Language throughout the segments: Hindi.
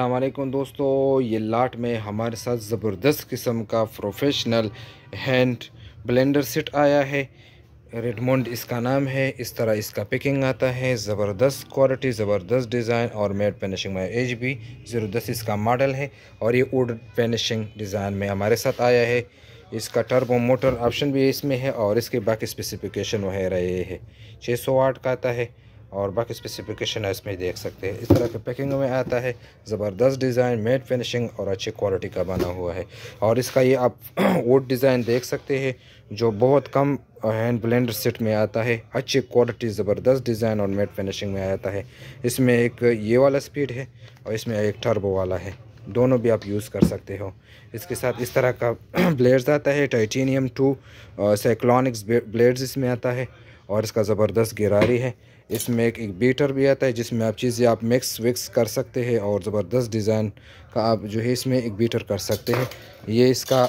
अलमेकम दोस्तों ये लाट में हमारे साथ ज़बरदस्त किस्म का प्रोफेशनल हैंड ब्लेंडर सेट आया है रेडमोंड इसका नाम है इस तरह इसका पैकिंग आता है ज़बरदस्त क्वालिटी ज़बरदस्त डिज़ाइन और मेड फिनिशिंग में एच भी ज़ीरो दस इसका मॉडल है और ये वुड फिनिशिंग डिज़ाइन में हमारे साथ आया है इसका टर्बो मोटर ऑप्शन भी इसमें है और इसके बाकी स्पेसिफिकेशन वगैरह ये है छः सौ वाट का आता है और बाकी स्पेसिफिकेशन है इसमें देख सकते हैं इस तरह के पैकिंग में आता है ज़बरदस्त डिज़ाइन मेट फिनिशिंग और अच्छी क्वालिटी का बना हुआ है और इसका ये आप वुड डिज़ाइन देख सकते हैं जो बहुत कम हैंड ब्लेंडर सेट में आता है अच्छी क्वालिटी ज़बरदस्त डिज़ाइन और मेट फिनिशिंग में आता है इसमें एक ये वाला स्पीड है और इसमें एक टर्बो वाला है दोनों भी आप यूज़ कर सकते हो इसके साथ इस तरह का ब्लेड्स आता है टाइटेनियम टू साइक्लॉनिक्स ब्लेड्स इसमें आता है और इसका ज़बरदस्त गिरारी है इसमें एक, एक बीटर भी आता है जिसमें आप चीज़ें आप मिक्स विक्स कर सकते हैं और ज़बरदस्त डिज़ाइन का आप जो है इसमें एक बीटर कर सकते हैं ये इसका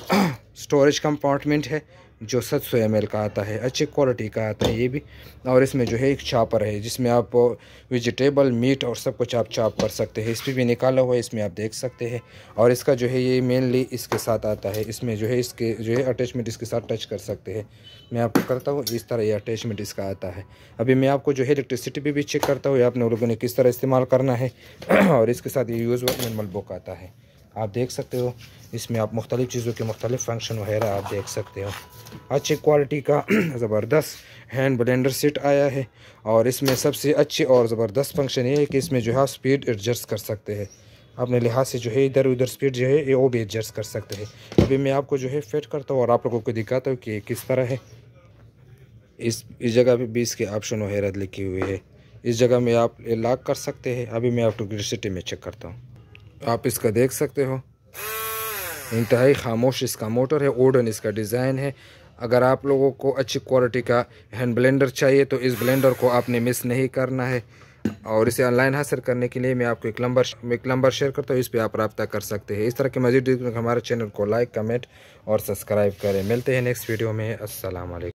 स्टोरेज कंपार्टमेंट है जो सत सौ एम का आता है अच्छी क्वालिटी का आता है ये भी और इसमें जो है एक छापर है जिसमें आप वेजिटेबल मीट और सब कुछ आप चाप कर सकते हैं इस पर भी निकाला हुआ है इसमें आप देख सकते हैं और इसका जो है ये मेनली इसके साथ आता है इसमें जो है इसके जो है अटैचमेंट इसके साथ टच कर सकते हैं मैं आपको करता हूँ इस तरह ये अटैचमेंट इसका आता है अभी मैं आपको जो है इलेक्ट्रिसिटी भी, भी चेक करता हूँ आपने लोगों ने किस तरह इस्तेमाल करना है और इसके साथ ये यूज़ नॉर्मल बुक आता है आप देख सकते हो इसमें आप मुख्तलि चीज़ों के मुख्तलि फंक्शन वगैरह आप देख सकते हो अच्छी क्वालिटी का ज़बरदस्त हैंड ब्लेंडर सेट आया है और इसमें सबसे अच्छे और ज़बरदस्त फंक्शन ये है कि इसमें जो है स्पीड एडजस्ट कर सकते हैं अपने लिहाज से जो है इधर उधर स्पीड जो है वो भी एडजस्ट कर सकते हैं अभी मैं आपको जो है फिट करता हूँ और आप लोगों को दिखाता हूँ कि किस तरह है इस इस जगह पर भी इसके ऑप्शन वगैरह लिखे हुए है इस जगह में आप लॉक कर सकते हैं अभी मैं आपको ग्रिड सिटी में चेक करता हूँ आप इसका देख सकते हो इंतहाई खामोश इसका मोटर है ओडन इसका डिज़ाइन है अगर आप लोगों को अच्छी क्वालिटी का हैंड ब्लेंडर चाहिए तो इस ब्लेंडर को आपने मिस नहीं करना है और इसे ऑनलाइन हासिल करने के लिए मैं आपको एक नंबर एक नंबर शेयर करता हूँ इस पर आप रब्ता कर सकते हैं इस तरह के मजीद हमारे चैनल को लाइक कमेंट और सब्सक्राइब करें मिलते हैं नेक्स्ट वीडियो में असल